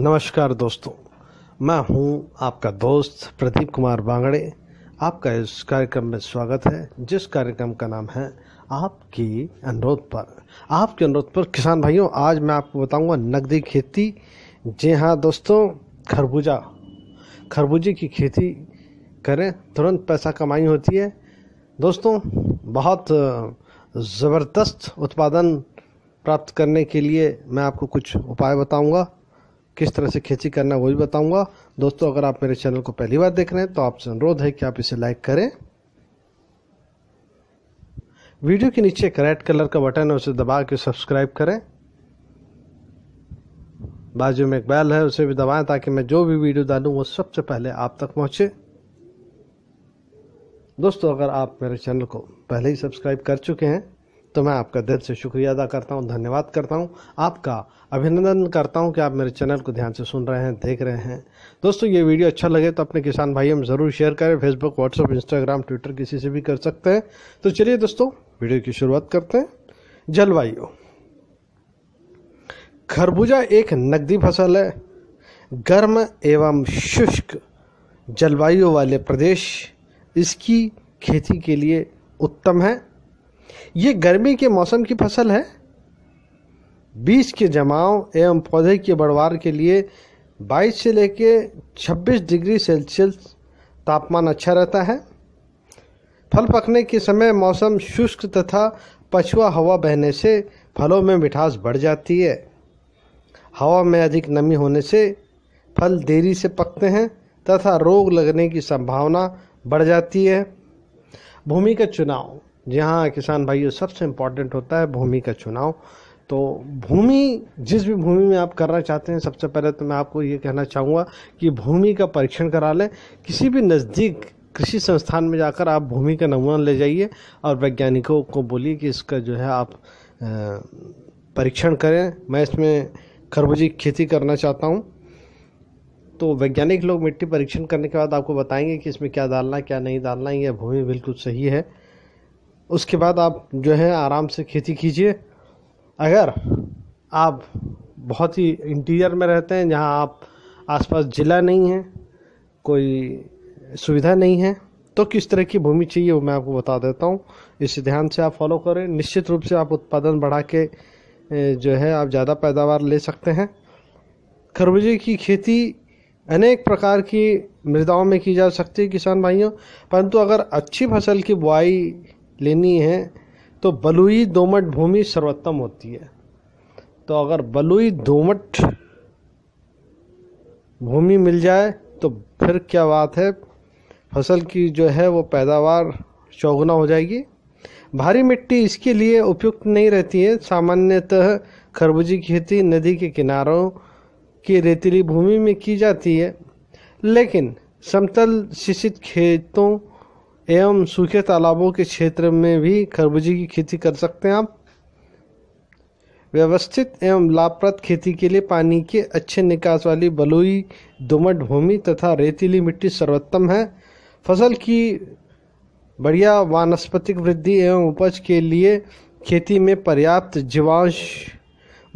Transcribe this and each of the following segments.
नमस्कार दोस्तों मैं हूं आपका दोस्त प्रदीप कुमार बांगड़े आपका इस कार्यक्रम में स्वागत है जिस कार्यक्रम का नाम है आपकी अनुरोध पर आपके अनुरोध पर किसान भाइयों आज मैं आपको बताऊंगा नकदी खेती जी हाँ दोस्तों खरबूजा खरबूजे की खेती करें तुरंत पैसा कमाई होती है दोस्तों बहुत ज़बरदस्त उत्पादन प्राप्त करने के लिए मैं आपको कुछ उपाय बताऊंगा किस तरह से खेती करना है वो भी बताऊंगा दोस्तों अगर आप मेरे चैनल को पहली बार देख रहे हैं तो आपसे अनुरोध है कि आप इसे लाइक करें वीडियो के नीचे एक रेड कलर का बटन है उसे दबा के सब्सक्राइब करें बाजू में एक बैल है उसे भी दबाएं ताकि मैं जो भी वीडियो डालूँ वो सबसे पहले आप तक पहुँचे दोस्तों अगर आप मेरे चैनल को पहले ही सब्सक्राइब कर चुके हैं तो मैं आपका दिल से शुक्रिया अदा करता हूँ धन्यवाद करता हूँ आपका अभिनंदन करता हूँ कि आप मेरे चैनल को ध्यान से सुन रहे हैं देख रहे हैं दोस्तों ये वीडियो अच्छा लगे तो अपने किसान भाइयों में ज़रूर शेयर करें फेसबुक व्हाट्सअप इंस्टाग्राम ट्विटर किसी से भी कर सकते हैं तो चलिए दोस्तों वीडियो की शुरुआत करते हैं जलवायु खरबूजा एक नकदी फसल है गर्म एवं शुष्क जलवायु वाले प्रदेश इसकी खेती के लिए उत्तम है ये गर्मी के मौसम की फसल है बीज के जमाव एवं पौधे के बढ़वार के लिए 22 से लेकर 26 डिग्री सेल्सियस तापमान अच्छा रहता है फल पकने के समय मौसम शुष्क तथा पछुआ हवा बहने से फलों में मिठास बढ़ जाती है हवा में अधिक नमी होने से फल देरी से पकते हैं तथा रोग लगने की संभावना बढ़ जाती है भूमि का चुनाव जी हाँ किसान भाइयों सबसे इम्पॉर्टेंट होता है भूमि का चुनाव तो भूमि जिस भी भूमि में आप करना चाहते हैं सबसे पहले तो मैं आपको ये कहना चाहूँगा कि भूमि का परीक्षण करा लें किसी भी नज़दीक कृषि संस्थान में जाकर आप भूमि का नमूना ले जाइए और वैज्ञानिकों को बोलिए कि इसका जो है आप परीक्षण करें मैं इसमें खरबूजे की खेती करना चाहता हूँ तो वैज्ञानिक लोग मिट्टी परीक्षण करने के बाद आपको बताएंगे कि इसमें क्या डालना क्या नहीं डालना यह भूमि बिल्कुल सही है उसके बाद आप जो है आराम से खेती कीजिए अगर आप बहुत ही इंटीरियर में रहते हैं जहां आप आसपास ज़िला नहीं है कोई सुविधा नहीं है तो किस तरह की भूमि चाहिए वो मैं आपको बता देता हूँ इस ध्यान से आप फॉलो करें निश्चित रूप से आप उत्पादन बढ़ा के जो है आप ज़्यादा पैदावार ले सकते हैं खरबूजे की खेती अनेक प्रकार की मृदाओं में की जा सकती है किसान भाइयों परंतु अगर अच्छी फसल की बुआई लेनी है तो बलुई दोमट भूमि सर्वोत्तम होती है तो अगर बलुई दोमट भूमि मिल जाए तो फिर क्या बात है फसल की जो है वो पैदावार चौगुना हो जाएगी भारी मिट्टी इसके लिए उपयुक्त नहीं रहती है सामान्यतः खरबूजे की खेती नदी के किनारों की रेतीली भूमि में की जाती है लेकिन समतल शिशित खेतों एवं सूखे तालाबों के क्षेत्र में भी खरबूजे की खेती कर सकते हैं आप व्यवस्थित एवं लाभप्रद खेती के लिए पानी के अच्छे निकास वाली बलुई दोमट भूमि तथा रेतीली मिट्टी सर्वोत्तम है फसल की बढ़िया वानस्पतिक वृद्धि एवं उपज के लिए खेती में पर्याप्त जीवांश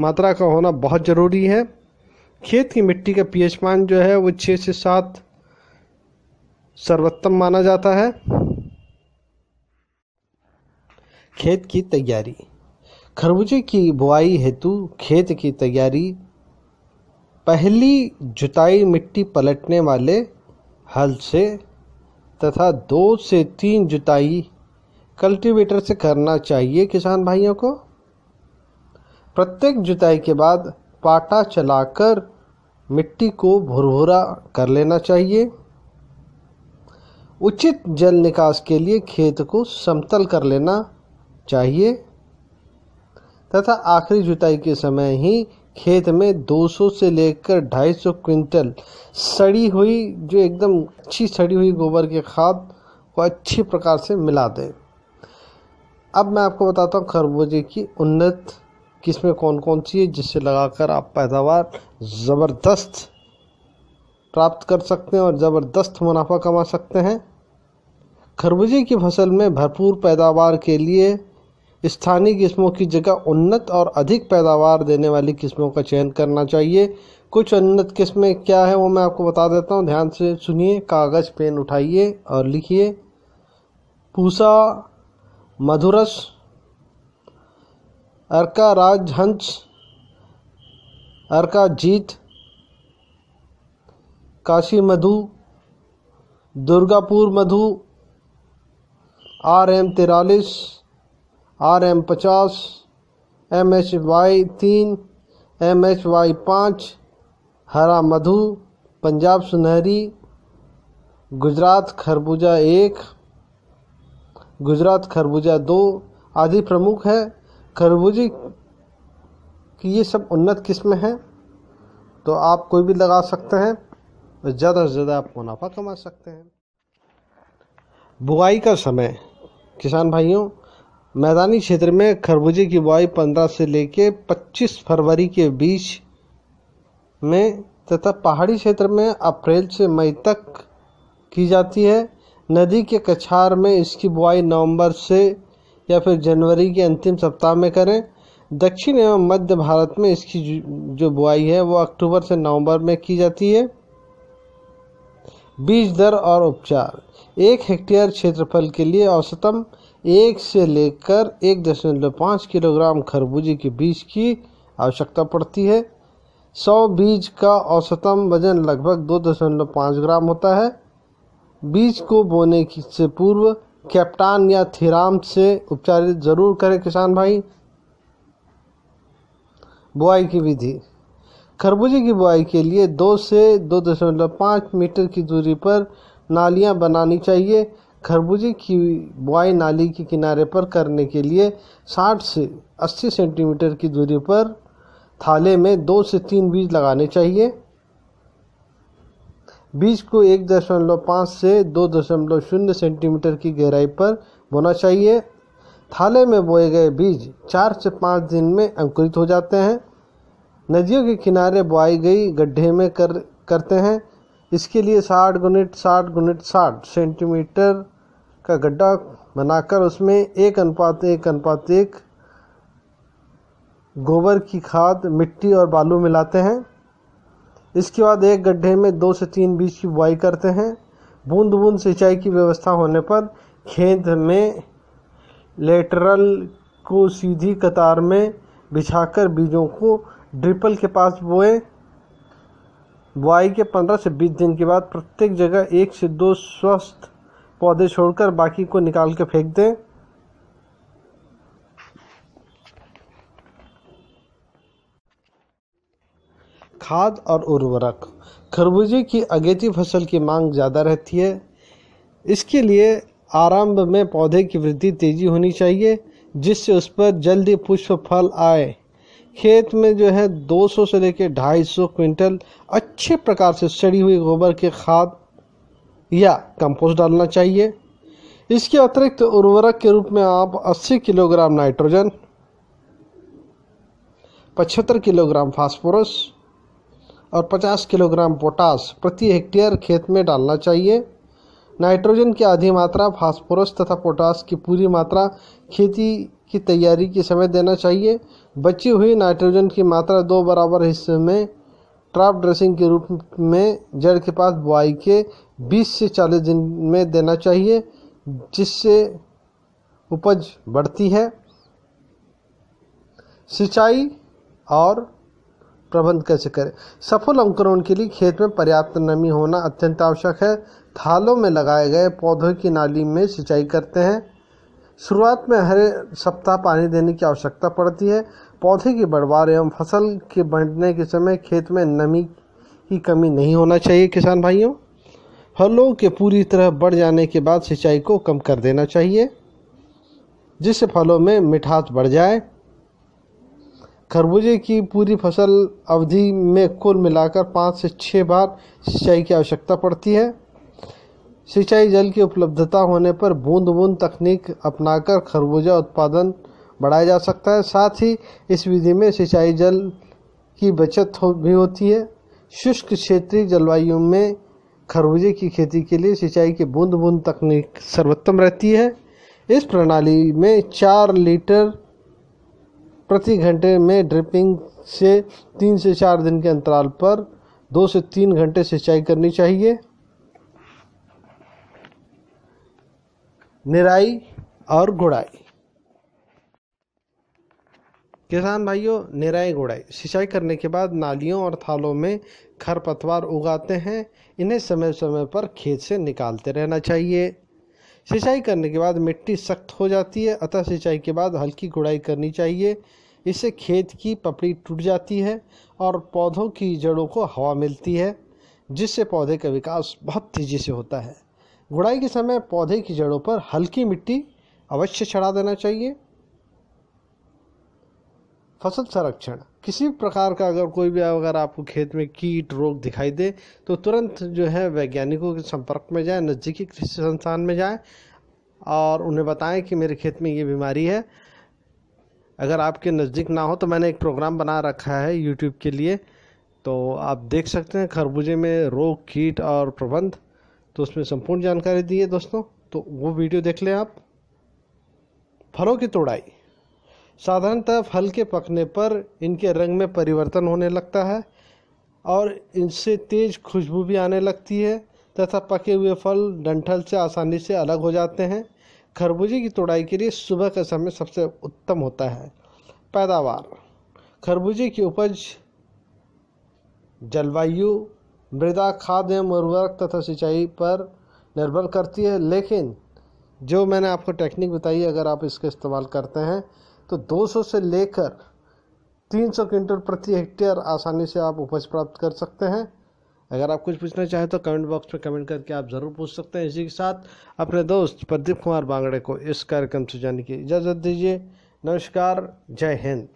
मात्रा का होना बहुत ज़रूरी है खेत की मिट्टी का पीएच मान जो है वो छः से सात सर्वोत्तम माना जाता है खेत की तैयारी खरबूजे की बुआई हेतु खेत की तैयारी पहली जुताई मिट्टी पलटने वाले हल से तथा दो से तीन जुताई कल्टीवेटर से करना चाहिए किसान भाइयों को प्रत्येक जुताई के बाद पाटा चलाकर मिट्टी को भुरभुरा कर लेना चाहिए उचित जल निकास के लिए खेत को समतल कर लेना चाहिए तथा आखिरी जुताई के समय ही खेत में 200 से लेकर 250 क्विंटल सड़ी हुई जो एकदम अच्छी सड़ी हुई गोबर के खाद को अच्छी प्रकार से मिला दें अब मैं आपको बताता हूँ खरबूजे की उन्नत किस्में कौन कौन सी है जिससे लगाकर आप पैदावार ज़बरदस्त प्राप्त कर सकते हैं और ज़बरदस्त मुनाफा कमा सकते हैं खरबूजे की फसल में भरपूर पैदावार के लिए स्थानीय किस्मों की जगह उन्नत और अधिक पैदावार देने वाली किस्मों का चयन करना चाहिए कुछ उन्नत किस्में क्या है वो मैं आपको बता देता हूँ ध्यान से सुनिए कागज़ पेन उठाइए और लिखिए पूसा मधुरस अर्का राज हंस अर्का जीत काशी मधु दुर्गापुर मधु आर एम तिरालीस आर एम पचास एम एच वाई तीन एम एच वाई पाँच हरा मधु पंजाब सुनहरी गुजरात खरबूजा एक गुजरात खरबूजा दो आदि प्रमुख है खरबूजे की ये सब उन्नत किस्में हैं तो आप कोई भी लगा सकते हैं और ज़्यादा से ज़्यादा आप मुनाफा कमा सकते हैं बुआई का समय किसान भाइयों मैदानी क्षेत्र में खरबूजे की बुआई 15 से लेकर 25 फरवरी के बीच में तथा पहाड़ी क्षेत्र में अप्रैल से मई तक की जाती है नदी के कछार में इसकी बुआई नवंबर से या फिर जनवरी के अंतिम सप्ताह में करें दक्षिण एवं मध्य भारत में इसकी जो बुआई है वो अक्टूबर से नवंबर में की जाती है बीज दर और उपचार एक हेक्टेयर क्षेत्रफल के लिए औसतम एक से लेकर एक दशमलव पाँच किलोग्राम खरबूजे के बीज की आवश्यकता पड़ती है सौ बीज का औसतम वजन लगभग दो दशमलव पाँच ग्राम होता है बीज को बोने से पूर्व कैप्टान या थिराम से उपचारित ज़रूर करें किसान भाई बुआई की विधि खरबूजे की बुआई के लिए दो से दो दशमलव पाँच मीटर की दूरी पर नालियाँ बनानी चाहिए खरबूजे की बुआई नाली के किनारे पर करने के लिए 60 से 80 सेंटीमीटर की दूरी पर थाले में दो से तीन बीज लगाने चाहिए बीज को एक दशमलव पाँच से दो दशमलव शून्य सेंटीमीटर की गहराई पर बोना चाहिए थाले में बोए गए बीज चार से पाँच दिन में अंकुरित हो जाते हैं नदियों के किनारे बोई गई गड्ढे में कर करते हैं इसके लिए साठ गुनिट साठ गुनिट साठ सेंटीमीटर का गड्ढा बनाकर उसमें एक अनुपात एक अनुपात एक गोबर की खाद मिट्टी और बालू मिलाते हैं इसके बाद एक गड्ढे में दो से तीन बीज की बुआई करते हैं बूंद बूंद सिंचाई की व्यवस्था होने पर खेत में लेटरल को सीधी कतार में बिछाकर बीजों को ड्रिपल के पास बोए बुआई के पंद्रह से बीस दिन के बाद प्रत्येक जगह एक से दो स्वस्थ पौधे छोड़कर बाकी को निकाल के फेंक दें खाद और उर्वरक खरबूजे की अगेती फसल की मांग ज़्यादा रहती है इसके लिए आरंभ में पौधे की वृद्धि तेज़ी होनी चाहिए जिससे उस पर जल्दी पुष्प फल आए खेत में जो है 200 से लेकर 250 क्विंटल अच्छे प्रकार से सड़ी हुई गोबर के खाद या कंपोस्ट डालना चाहिए इसके अतिरिक्त उर्वरक के रूप में आप 80 किलोग्राम नाइट्रोजन पचहत्तर किलोग्राम फास्फोरस और 50 किलोग्राम पोटास प्रति हेक्टेयर खेत में डालना चाहिए नाइट्रोजन की आधी मात्रा फास्फोरस तथा पोटास की पूरी मात्रा खेती की तैयारी के समय देना चाहिए बची हुई नाइट्रोजन की मात्रा दो बराबर हिस्से में ट्राप ड्रेसिंग के रूप में जड़ के पास बुआई के 20 से 40 दिन में देना चाहिए जिससे उपज बढ़ती है सिंचाई और प्रबंध कैसे करें सफल अंकुरण के लिए खेत में पर्याप्त नमी होना अत्यंत आवश्यक है थालों में लगाए गए पौधों की नाली में सिंचाई करते हैं शुरुआत में हर सप्ताह पानी देने की आवश्यकता पड़ती है पौधे की बढ़वार एवं फसल के बढ़ने के समय खेत में नमी की कमी नहीं होना चाहिए किसान भाइयों फलों के पूरी तरह बढ़ जाने के बाद सिंचाई को कम कर देना चाहिए जिससे फलों में मिठास बढ़ जाए खरबूजे की पूरी फसल अवधि में कुल मिलाकर पाँच से छः बार सिंचाई की आवश्यकता पड़ती है सिंचाई जल की उपलब्धता होने पर बूंद बूंद तकनीक अपनाकर खरबूजा उत्पादन बढ़ाया जा सकता है साथ ही इस विधि में सिंचाई जल की बचत हो भी होती है शुष्क क्षेत्रीय जलवायु में खरबूजे की खेती के लिए सिंचाई की बूंद बूंद तकनीक सर्वोत्तम रहती है इस प्रणाली में चार लीटर प्रति घंटे में ड्रिपिंग से तीन से चार दिन के अंतराल पर दो से तीन घंटे सिंचाई करनी चाहिए निराई और गुड़ाई किसान भाइयों निराई गुड़ाई सिंचाई करने के बाद नालियों और थालों में खरपतवार उगाते हैं इन्हें समय समय पर खेत से निकालते रहना चाहिए सिंचाई करने के बाद मिट्टी सख्त हो जाती है अतः सिंचाई के बाद हल्की गुड़ाई करनी चाहिए इससे खेत की पपड़ी टूट जाती है और पौधों की जड़ों को हवा मिलती है जिससे पौधे का विकास बहुत तेज़ी से होता है गुड़ाई के समय पौधे की जड़ों पर हल्की मिट्टी अवश्य चढ़ा देना चाहिए फसल संरक्षण किसी भी प्रकार का अगर कोई भी अगर आपको खेत में कीट रोग दिखाई दे तो तुरंत जो है वैज्ञानिकों के संपर्क में जाएं नज़दीकी कृषि संस्थान में जाएं और उन्हें बताएं कि मेरे खेत में ये बीमारी है अगर आपके नज़दीक ना हो तो मैंने एक प्रोग्राम बना रखा है यूट्यूब के लिए तो आप देख सकते हैं खरबूजे में रोग कीट और प्रबंध तो उसमें संपूर्ण जानकारी दी है दोस्तों तो वो वीडियो देख लें आप फलों की तोड़ाई साधारणतः फल के पकने पर इनके रंग में परिवर्तन होने लगता है और इनसे तेज खुशबू भी आने लगती है तथा पके हुए फल डंठल से आसानी से अलग हो जाते हैं खरबूजे की तोड़ाई के लिए सुबह का समय सबसे उत्तम होता है पैदावार खरबूजे की उपज जलवायु मृदा खाद एवं उर्वरक तथा सिंचाई पर निर्भर करती है लेकिन जो मैंने आपको टेक्निक बताई अगर आप इसका इस्तेमाल करते हैं तो 200 से लेकर 300 क्विंटल प्रति हेक्टेयर आसानी से आप उपज प्राप्त कर सकते हैं अगर आप कुछ पूछना चाहें तो कमेंट बॉक्स में कमेंट करके आप ज़रूर पूछ सकते हैं इसी के साथ अपने दोस्त प्रदीप कुमार बांगड़े को इस कार्यक्रम से जाने की इजाज़त दीजिए नमस्कार जय हिंद